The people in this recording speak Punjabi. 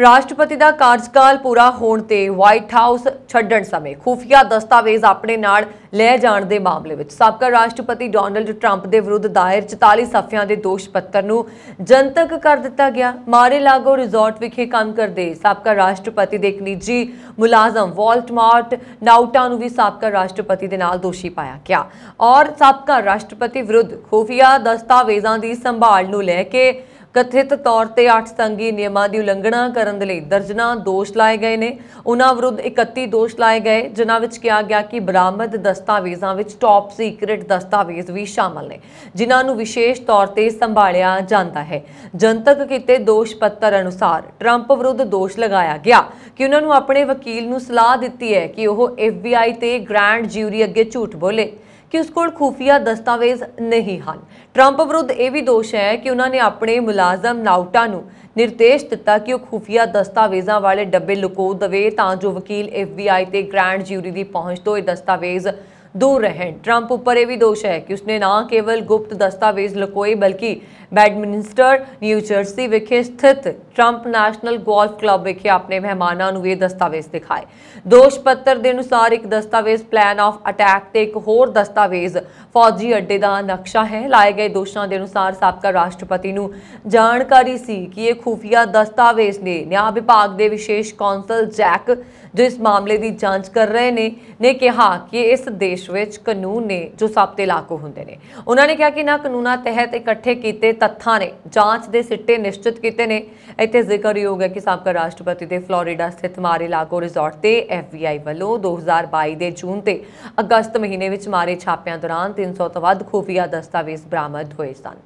ਰਾਸ਼ਟਰਪਤੀ ਦਾ ਕਾਰਜਕਾਲ ਪੂਰਾ ਹੋਣ ਤੇ ਵਾਈਟ ਹਾਊਸ ਛੱਡਣ ਸਮੇਂ ਖੂਫੀਆ ਦਸਤਾਵੇਜ਼ ਆਪਣੇ ਨਾਲ ਲੈ ਜਾਣ ਦੇ ਮਾਮਲੇ ਵਿੱਚ ਸਾਬਕਾ ਰਾਸ਼ਟਰਪਤੀ ਡੋਨਲਡ ਟਰੰਪ ਦੇ ਵਿਰੁੱਧ ਦਾਇਰ 44 ਸਫ਼ਿਆਂ ਦੇ ਦੋਸ਼ ਪੱਤਰ ਨੂੰ ਜਨਤਕ ਕਰ ਦਿੱਤਾ ਗਿਆ ਮਾਰੇ ਲਾਗੋ ਰਿਜ਼ੋਰਟ ਵਿਖੇ ਕੰਮ ਕਰਦੇ ਸਾਬਕਾ ਰਾਸ਼ਟਰਪਤੀ ਦੇ ਇੱਕ ਨਿੱਜੀ ਮੁਲਾਜ਼ਮ ਵਾਲਟਮਾਰਟ ਨਾਉਟਾ ਨੂੰ ਵੀ ਸਾਬਕਾ ਰਾਸ਼ਟਰਪਤੀ ਦੇ ਨਾਲ ਦੋਸ਼ੀ ਪਾਇਆ ਗਿਆ ਔਰ ਸਾਬਕਾ ਰਾਸ਼ਟਰਪਤੀ ਵਿਰੁੱਧ ਖੂਫੀਆ ਦਸਤਾਵੇਜ਼ਾਂ ਦੀ ਸੰਭਾਲ ਨੂੰ ਲੈ ਕੇ ਕਥਿਤ ਤੌਰ ਤੇ ਅੱਠ ਸੰਗੀ ਨਿਯਮਾਂ ਦੀ ਉਲੰਘਣਾ ਕਰਨ ਦੇ ਲਈ ਦਰਜਨਾ ਦੋਸ਼ ਲਾਏ ਗਏ ਨੇ ਉਹਨਾਂ ਵਿਰੁੱਧ 31 ਦੋਸ਼ ਲਾਏ ਗਏ ਜਿਨ੍ਹਾਂ ਵਿੱਚ ਕਿਹਾ ਗਿਆ ਕਿ ਬਰਾਮਦ ਦਸਤਾਵੇਜ਼ਾਂ ਵਿੱਚ ਟੌਪ ਸੀਕ੍ਰੀਟ ਦਸਤਾਵੇਜ਼ ਵੀ ਸ਼ਾਮਲ ਨੇ ਜਿਨ੍ਹਾਂ ਨੂੰ ਵਿਸ਼ੇਸ਼ ਤੌਰ ਤੇ ਸੰਭਾਲਿਆ ਜਾਂਦਾ ਹੈ ਜਨਤਕ ਕੀਤੇ ਦੋਸ਼ ਪੱਤਰ ਅਨੁਸਾਰ ਟਰੰਪ ਵਿਰੁੱਧ ਦੋਸ਼ ਲਗਾਇਆ ਗਿਆ ਕਿ ਉਹਨਾਂ ਨੂੰ ਆਪਣੇ ਵਕੀਲ ਨੂੰ ਸਲਾਹ ਦਿੱਤੀ ਹੈ ਕਿ ਉਹ ਐਫਬੀਆਈ ਤੇ ਗ੍ਰੈਂਡ ਜਿਊਰੀ ਅੱਗੇ ਝੂਠ ਬੋਲੇ ਕਿ ਉਸ ਕੋਲ ਖੂਫੀਆ ਦਸਤਾਵੇਜ਼ ਨਹੀਂ ਹਨ ਟਰੰਪ ਵਿਰੁੱਧ ਇਹ ਵੀ ਦੋਸ਼ ਹੈ ਕਿ ਉਹਨਾਂ ਨੇ ਆਪਣੇ ਮੁਲਾਜ਼ਮ ਨਾਉਟਾ ਨੂੰ ਨਿਰਦੇਸ਼ ਦਿੱਤਾ ਕਿ ਉਹ ਖੂਫੀਆ ਦਸਤਾਵੇਜ਼ਾਂ ਵਾਲੇ ਡੱਬੇ ਲੁਕੋ ਦਵੇ ਤਾਂ ਜੋ ਵਕੀਲ ਐਫਬੀਆਈ ਤੇ ਗ੍ਰੈਂਡ ਜਿਊਰੀ ਦੀ ਪਹੁੰਚ ਤੋਂ ਇਹ ਦਸਤਾਵੇਜ਼ दूर रहें ट्रंप ऊपर यह भी दोष है कि उसने ना केवल गुप्त दस्तावेज लकोए बल्कि बैडमिंस्टर न्यूजर्सी विखे स्थित ट्रंप नैशनल गोल्फ क्लब विखे अपने मेहमाना ये दस्तावेज दिखाए दोष पत्र के अनुसार एक दस्तावेज प्लैन ऑफ अटैक ਤੇ एक होर दस्तावेज़ फौजी अड्डे का नक्शा है लाए गए ਦੋਸ਼ਾਂ के अनुसार सबका राष्ट्रपति ਨੂੰ ਜਾਣਕਾਰੀ ਸੀ ਕਿ ਇਹ ਖੂਫੀਆ ਦਸਤਾਵੇਜ਼ ਨੇ ਨਿਆਂ ਵਿਭਾਗ ਦੇ ਵਿਸ਼ੇਸ਼ ਕੌਂਸਲ ਜੈਕ ਜੋ ਇਸ ਮਾਮਲੇ ਦੀ ਜਾਂਚ ਕਰ ਰਹੇ ਨੇ ਨੇ ਕਿਹਾ ਕਿ ਇਸ ਦੇਸ਼ ਦੇਸ਼ ਵਿੱਚ ਕਾਨੂੰਨ ਨੇ ਜੋ ਸਭ ਤੇ ਲਾਗੂ ਹੁੰਦੇ ਨੇ ਉਹਨਾਂ ਨੇ ਕਿਹਾ ਕਿ ਨਾ ਕਾਨੂੰਨਾਂ ਤਹਿਤ ਇਕੱਠੇ ਕੀਤੇ ਤੱਥਾਂ ਨੇ ਜਾਂਚ ਦੇ ਸਿੱਟੇ ਨਿਸ਼ਚਿਤ ਕੀਤੇ ਨੇ ਇੱਥੇ ਜ਼ਿਕਰਯੋਗ ਹੈ ਕਿ ਸਾਬਕਾ ਰਾਸ਼ਟਰਪਤੀ ਦੇ ਫਲੋਰੀਡਾ ਸਥਿਤ ਮਾਰੇ ਲਾਗੋ ਰਿਜ਼ੋਰਟ ਤੇ ਐਫਬੀਆਈ ਵੱਲੋਂ 2022 ਦੇ ਜੂਨ ਤੇ ਅਗਸਤ ਮਹੀਨੇ ਵਿੱਚ ਮਾਰੇ ਛਾਪਿਆਂ ਦੌਰਾਨ 300 ਤੋਂ ਵੱਧ ਖੂਫੀਆ ਦਸਤਾਵੇਜ਼ ਬਰਾਮਦ ਹੋਏ ਸਨ